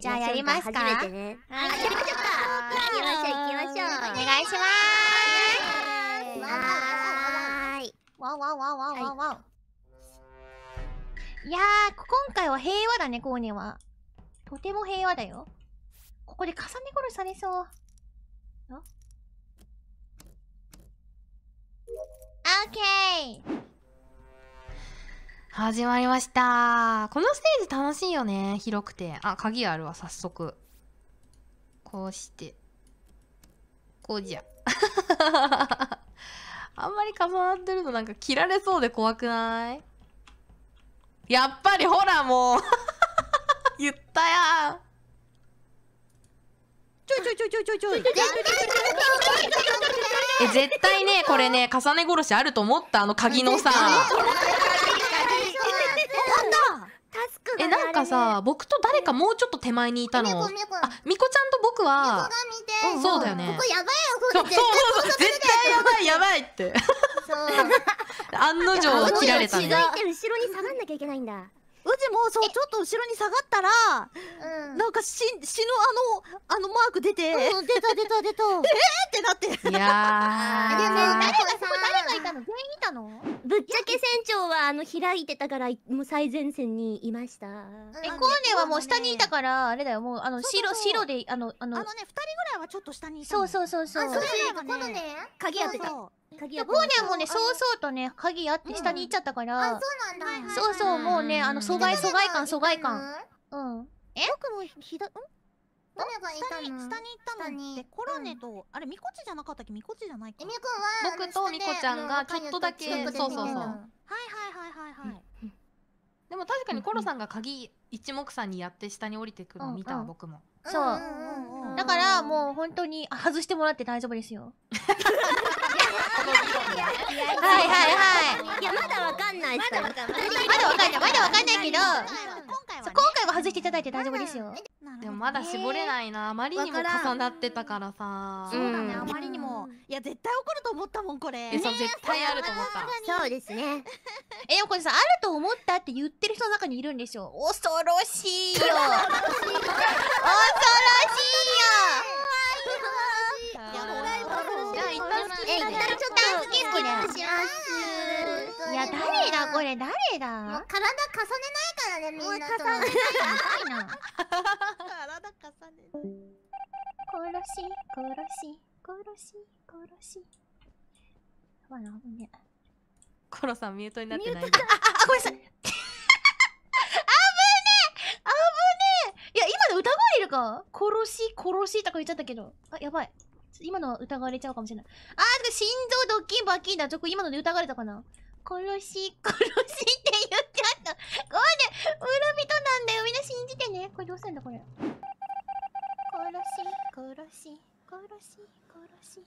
じゃあやりますか初めてね。はい、やりましょうか。行きましょう、行きましょう。お願いしまーす。はーい。わわわわわわ。ん。い、やー、今回は平和だね、コーネは。とても平和だよ。ここで重ね殺されそう。オッケー始まりました。このステージ楽しいよね。広くて。あ、鍵あるわ、早速。こうして。こうじゃ。あんまり重なってるのなんか切られそうで怖くないやっぱりほらもう 言ったやんちょいちょいちょいちょいちょいちょいえ絶対ねこれね重ね殺しあると思ったあの鍵のさえなんかさ僕と誰かもうちょっと手前にいたのあみこちゃんと僕はそうだよねここやばいよこれそうそうそう絶対やばいやばいって 案の定切られたね後ろに下がんなきゃいけないんだうちもそうちょっと後ろに下がったら、うん、なんか死死ぬあのあのマーク出て、うん、出た出た出た えーってなっていやーでも誰がそこ誰がいたの全員いたのぶっちゃけ船長はあの開いてたからもう最前線にいましたえコーネはもう下にいたからあれだよもうあの白白であのあのあのね2人ぐらいはちょっと下にいたそうそうそうそうあそうだよコーネ鍵当てた鍵コーネはもうねそうそうとね鍵あって下に行っちゃったからあそうなんだそうそうもうねあの疎外疎外感疎外感うんえ僕もひだんどなたに下に行ったのに。コロネと、うん、あれミコチじゃなかったっけミコチじゃないかミコは僕とミコちゃんがちょっとだけそうそうそうはいはいはいはいはい、うん、でも確かにコロさんが鍵一目散にやって下に降りてくるの見た、うんうん、僕もそう,、だからもう本当に外してもらって大丈夫ですよはいはいはい。いやまだわかんないまだわかんない。まだわかんない。まだわかんないけど。今回は外していただいて大丈夫ですよ。でもまだ絞れないなあまりにも重なってたからさそうだね、あまりにもいや絶対怒ると思ったもんこれ、ね、そう絶対あると思ったそうですね えよこさんあると思ったって言ってる人の中にいるんでしょう恐ろしいよ 恐ろしいよいや誰だこれ誰だ体重ねないかだねみんなと重ねたいな体重ね殺し殺し殺し殺しほらほねコロさんミュートになってないあごめんなさい危ね危ねいや今の疑われるか殺し殺しとか言っちゃったけどあやばい今の疑われちゃうかもしれないあー心臓ドッキンバッキンだちょっと今ので疑われたかな殺し殺しって言ってか、ゴール裏人なんだよ。みんな信じてね。これどうすんだ、これ。殺し、殺し、殺し、殺し。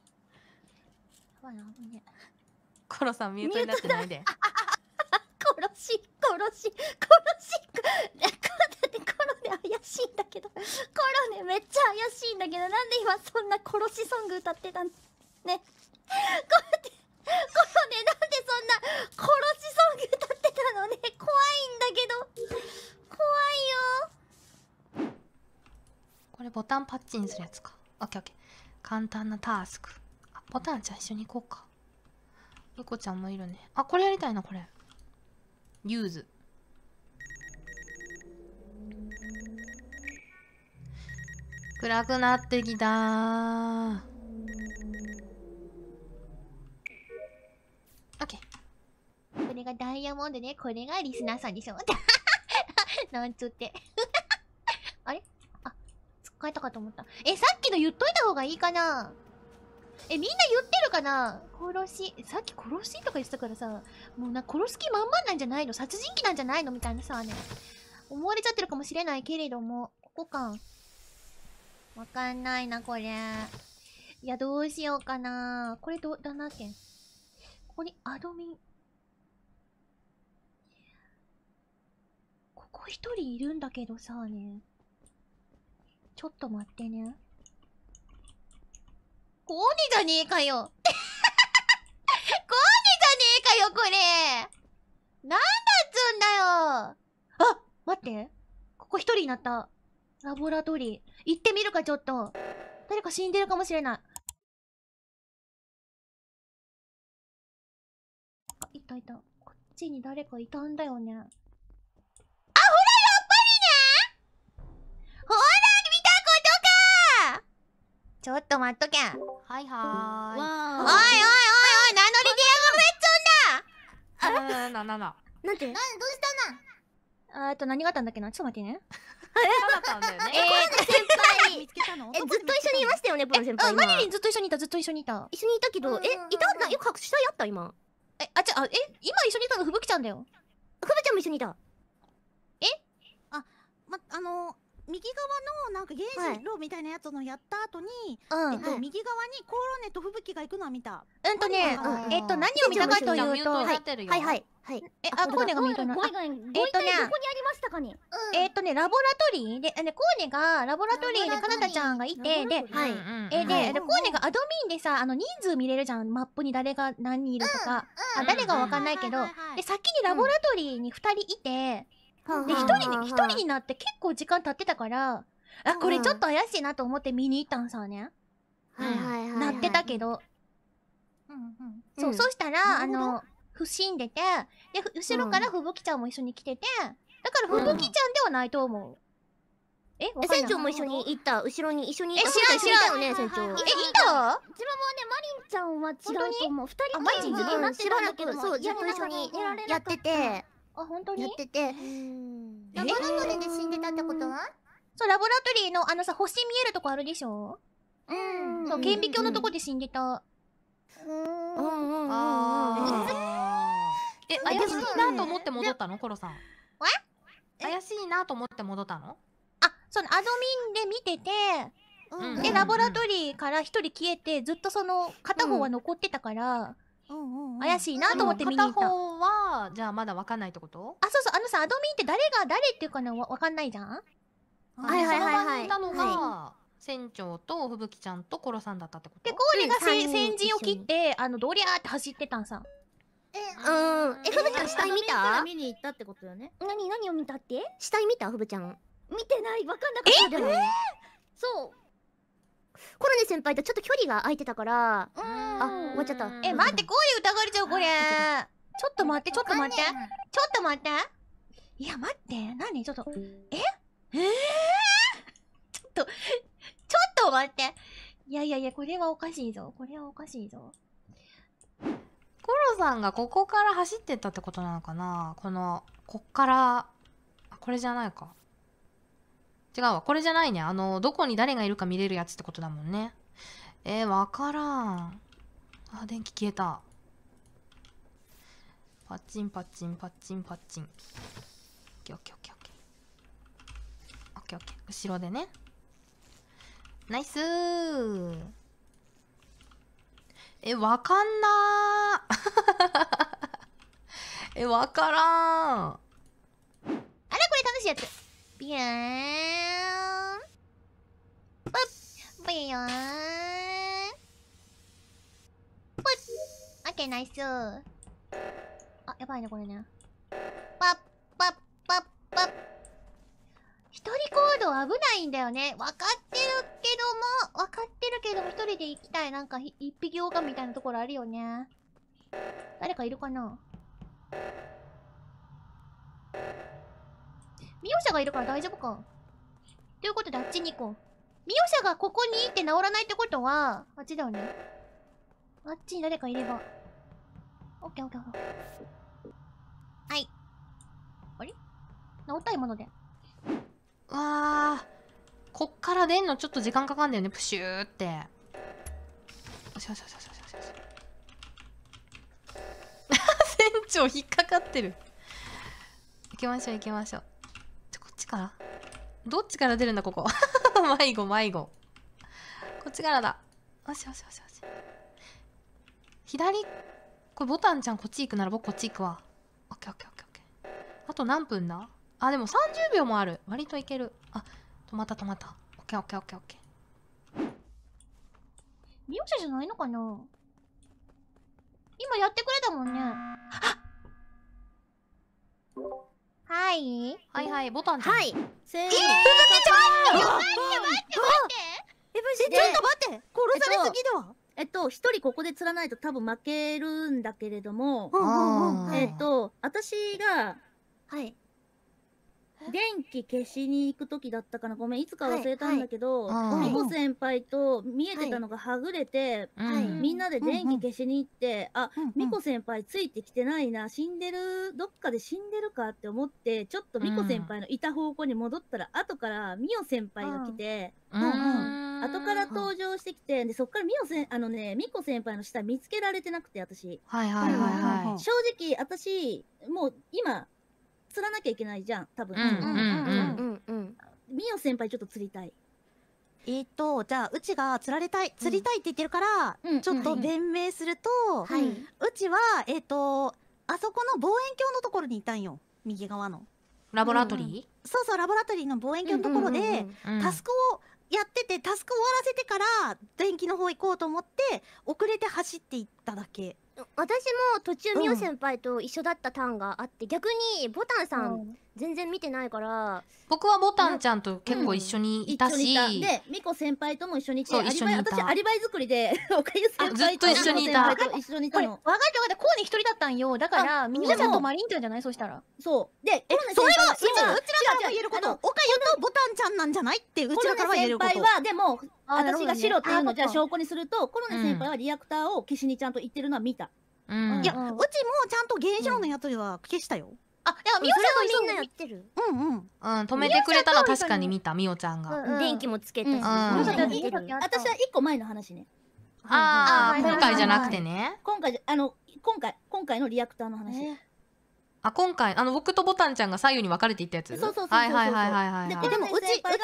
やば危ね。コロさんミュートになってないで。殺し、殺し、殺し、だってコロネ怪しいんだけど、コロネめっちゃ怪しいんだけど、なんで今そんな殺しソング歌ってたんね。こうやって、コロネなんでそんな殺しソング歌ってよね怖いんだけど怖いよこれボタンパッチンするやつかオッケーオッケー簡単なタスクあボタンちゃん一緒に行こうかニコちゃんもいるねあこれやりたいなこれユーズ暗くなってきたがダイヤモンドね。これがリスナーさんでしょ。なんつって あれあ、使えたかと思った。え、さっきの言っといた方がいいかなえ、みんな言ってるかな殺し、さっき殺しとか言ってたからさ、もうな、殺す気満々なんじゃないの殺人鬼なんじゃないのみたいなさ、ね、思われちゃってるかもしれないけれども、ここか。わかんないな、これ。いや、どうしようかな。これど、だなけん。ここにアドミン。一人いるんだけどさねちょっと待ってねコーニじゃねえかよコ ーニじゃねえかよこれなんだっつんだよあ待ってここ一人になったラボラトリー行ってみるかちょっと誰か死んでるかもしれないあいたいたこっちに誰かいたんだよねちょっと待っとけんはいはーいおいおいおいおい名乗りでやがれっちょんだあなななななんてなどうしたなえっと何があったんだっけなちょっと待ってねえんだねえー、先輩見つけたのえずっと一緒にいましたよねポロ先輩あ、マリリンずっと一緒にいたずっと一緒にいた一緒にいたけどえいたんだよく隠したいあった今えあちゃあえ今一緒にいたのふぶきちゃんだよふぶちゃんも一緒にいたえあまあの右側のなんか原ー炉みたいなやつのやった後に、はいえっと、右側にコーロネと吹雪が行くのは見た。うんとね、えっと何を見たかというと、はい、はいはい。はいえ、あ、コーネが見ューえっとね、こにありましたかえっとね、ラボラトリーで、ね、コーネが、ラボラトリーでカナタちゃんがいて、で、はい。え、で、コーネがアドミンでさ、あの、人数見れるじゃん。マップに誰が何人いるとか。誰がわかんないけど。で、先にラボラトリーに二人いて、で、一人に、一人になって結構時間経ってたから、あ、これちょっと怪しいなと思って見に行ったんさね。はいはいはい。なってたけど。そう、そしたら、あの、不審でて、で、後ろからふぶきちゃんも一緒に来てて、だからふぶきちゃんではないと思う。え船長も一緒に行った後ろに一緒にいたえ知らん知らんよね船長えいたうちらもねマリンちゃんは違うと思う二人とも緒になってたんだけどそうずっと一緒にやっててあ、本当にやってて。ラボラトリーで死んでたってことはそう、ラボラトリーのあのさ、星見えるとこあるでしょうん。そう、顕微鏡のとこで死んでた。うん。うんうんうあー。え、怪しいなと思って戻ったのコロさん。わ怪しいなと思って戻ったのあ、そのアドミンで見てて、で、ラボラトリーから一人消えて、ずっとその片方は残ってたから、怪しいなと思って見に行った片方はじゃあまだわかんないってことあそうそうあのさアドミンって誰が誰っていうかねわわかんないじゃんはいはいはいはいその場にいたのが、はい船長と吹雪ちゃんとコロさんだったってことでコーレが、うん、先陣を切ってあのドリャーって走ってたんさえうんえふぶちゃん死体見た見に行ったってことよね何何を見たって死体見たふぶちゃん見てないわかんなかったええー、そうコロネ先輩とちょっと距離が空いてたからあ終わっちゃったえ待って声疑われちゃうこれちょっと待ってちょっと待ってちょっと待っていや待って何ちょっとええー、ちょっとちょっと待っていやいやいやこれはおかしいぞこれはおかしいぞコロさんがここから走ってったってことなのかなこのこっからこれじゃないか違うわ。これじゃないね。あの、どこに誰がいるか見れるやつってことだもんね。えー、わからん。あ、電気消えた。パッチンパッチンパッチンパッチン。オッケーオッケーオッケーオッケー。オッケーオッケー。後ろでね。ナイスーえ、わかんなー え、わからん。あれこれ楽しいやつ。ビューンぷッビューンぷッオッケーナイスあやばいねこれねパッパッパッパッ一人行動危ないんだよね分かってるけども分かってるけども一人で行きたいなんか一匹狼みたいなところあるよね誰かいるかなミオシャがいるから大丈夫か。ということであっちに行こう。ミオシャがここにいて治らないってことは、あっちだよね。あっちに誰かいれば。オッケーオッケーオッケー。はい。あれ治ったいもので。わあ。こっから出んのちょっと時間かかんだよね、プシューって。よしよしよしよしよしよし。船長引っかかってる。行きましょう行きましょう。からどっちから出るんだ、ここ。迷子、迷子。こっちからだ。よしよしよしよし。左、これボタンちゃんこっち行くなら僕こっち行くわ。オッケーオッケーオッケーオッケー。あと何分だあ、でも30秒もある。割といける。あ、止まった止まった。オッケーオッケーオッケーオッケー。美容じゃないのかな今やってくれたもんね。あっはい。はいはい、ボタンはい。せーの。えー、ちゃ待って待って待って待ってえ、ちょっと待って殺されすぎだわえっと、一人ここで釣らないと多分負けるんだけれども、えっと、私が、はい。電気消しに行く時だったかなごめんいつか忘れたんだけど、はいはい、美子先輩と見えてたのがはぐれて、はい、みんなで電気消しに行って、あ、うんうん、美子先輩ついてきてないな死んでるどっかで死んでるかって思ってちょっと美子先輩のいた方向に戻ったら、うん、後から美代先輩が来て。うんうん、後から登場してきて、で、そこからみよせあのね、みこ先輩の下見つけられてなくて、私。はいはいはいはい。正直、私、もう今、釣らなきゃいけないじゃん多分。ううんんみよ先輩ちょっと釣りたい。えっ、ー、と、じゃあ、うちが釣られたい、釣りたいって言ってるから、うん、ちょっと弁明すると、はい、うちは、えっ、ー、と、あそこの望遠鏡のところにいたんよ。右側の。ラボラトリー、うんそうそう、ラボラトリーの望遠鏡のところで、うんうん、タスクをやってて、タスク終わらせてから、電気の方行こうと思って、遅れて走っていっただけ。私も途中ミオ先輩と一緒だったターンがあって、うん、逆にボタンさん全然見てないから僕はボタンちゃんと結構一緒にいたし、うん、で美子先輩とも一緒にいてアリバイ私アリバイ作りでおかゆ先輩と一緒にいた一緒にいたの分かった分かったコウに一人だったんよだからみんなちゃんとマリンちゃんじゃないそうしたらそうでえそれはうちらうちらか言えることおかゆとボタンちゃんなんじゃないってうちらからは言えること先輩はでも私が白っていうのじゃ証拠にするとコロネ先輩はリアクターを消しにちゃんと言ってるのは見た、うん、いやうちもちゃんと現子のやつでは消したよ、うんあ、でもみおちゃんはみんなやってる。うんうん。うん、止めてくれたら確かに見たみおちゃんが。電気もつけたし。私は一個前の話ね。ああ、今回じゃなくてね。今回あの今回今回のリアクターの話。あ今回あの僕とボタンちゃんが左右に分かれていったやつそうそうそうはいはいはいはいはいででもうちう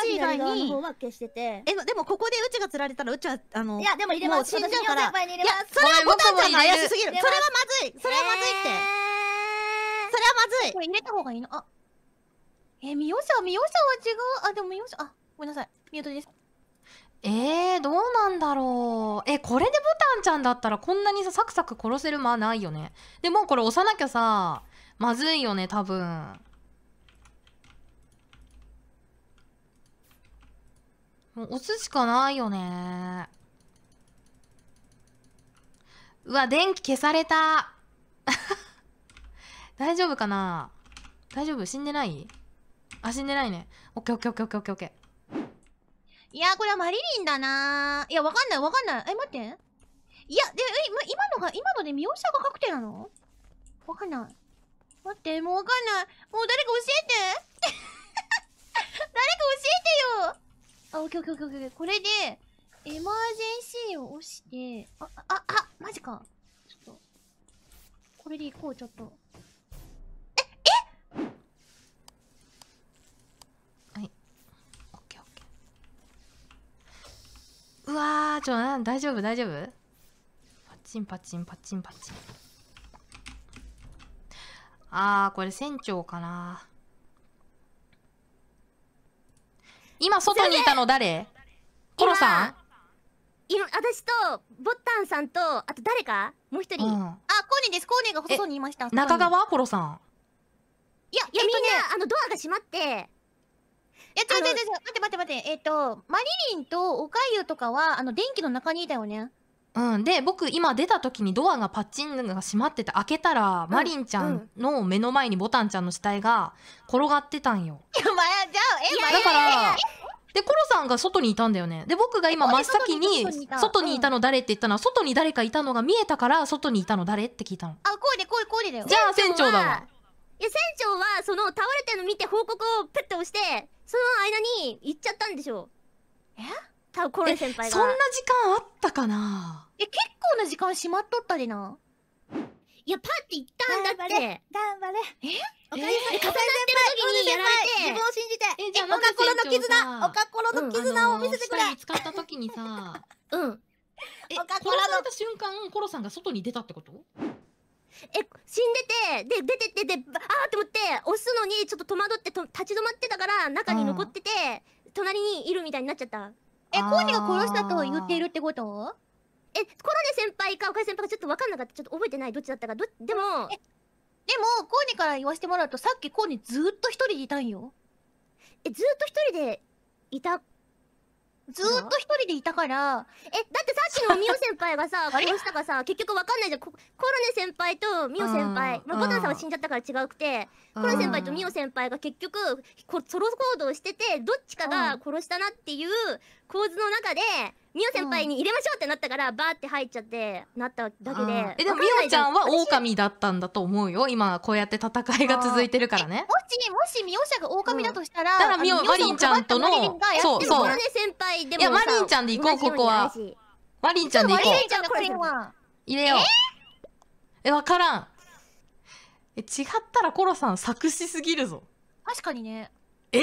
ち以外には消しててえでもここでうちが釣られたらうちはあのいやでも入れます死んじゃうからいやそれはボタンちゃんが怪しすぎるそれはまずいそれはまずいって、それはまずいこれ入れた方がいいのあえー、ミヨシャミヨシャは違うあでもミヨシャあごめんなさいミュートですえー、どうなんだろうえこれでボタンちゃんだったらこんなにさサクサク殺せる間ないよねでもこれ押さなきゃさまずいよね多分もう押すしかないよねうわ電気消された大丈夫かな大丈夫死んでないあ、死んでないね。オッケーオッケーオッケーオッケーオッケーー。いや、これはマリリンだないや、わかんないわかんない。え、待って。いや、で、え、ま、今のが、今のでミオシが確定なのわかんない。待って、もうわかんない。もう誰か教えて 誰か教えてよあ、オッケーオッケーオッケーオッケー。これで、エマージェンシーを押して、あ、あ、あ、マジか。ちょっと。これでいこう、ちょっと。ちょ大丈夫大丈夫パチンパチンパチンパチンあーこれ船長かな今外にいたの誰コロさん今私とボッタンさんとあと誰かもう一人、うん、あコーネですコーネが外にいました中川コロさんいやいや、えっとね、みんなあのドアが閉まってや、ちょ、ちょ、ちょ、待って待って待って。えっ、ー、と、マリリンとおかゆとかは、あの、電気の中にいたよね。うん、で僕今出た時にドアがパッチンが閉まってて開けたら、うん、マリンちゃんの目の前にボタンちゃんの死体が転がってたんよ。いやまあ、じゃあえだからでコロさんが外にいたんだよね。で僕が今真っ先に外にいたの誰って言ったのは外に誰かいたのが見えたから外にいたの誰って聞いたの。あこうでこうでこうでだよ。じゃあ船長だわ。いや船長はその倒れてるの見て報告をプッて押してその間に行っちゃったんでしょうえ多コロ先輩がそんな時間あったかなえ結構な時間しまっとったでないやパって行ったんだって頑張れ頑張れえおかゆさん重なってる時にやられて自分を信じてえじゃあおかころの絆おかころの絆を見せてくれ、うん、使った時にさ うんえ殺された瞬間コロさんが外に出たってことえ死んでてで出てってであーって思って押すのにちょっと戸惑ってと立ち止まってたから中に残ってて、隣にいるみたいになっちゃったえコーニが殺したと言っているってことえコロネ先輩か岡井先輩かちょっと分かんなかったちょっと覚えてないどっちだったかどでもでもコーデから言わせてもらうとさっきコーニずっと一人でいたんよえずっと一人でいたずーっと一人でいたからえだってさっきのミオ先輩がさ 殺したかさ結局わかんないじゃんコロネ先輩とミオ先輩ロコボタンさんは死んじゃったから違うくてコロ先輩とミオ先輩が結局ソロ行動しててどっちかが殺したなっていう構図の中でミオ先輩に入れましょうってなったからバーって入っちゃってなっただけでえでもミオちゃんは狼だったんだと思うよ今こうやって戦いが続いてるからねもしもしミオ社が狼だとしたら、うん、だからミオマリンちゃんとのそうそう先輩でもいやマリンちゃんで行こうここはマリンちゃんで行こう入れようえわからんえ違ったらコロさん作詞すぎるぞ確かにねえ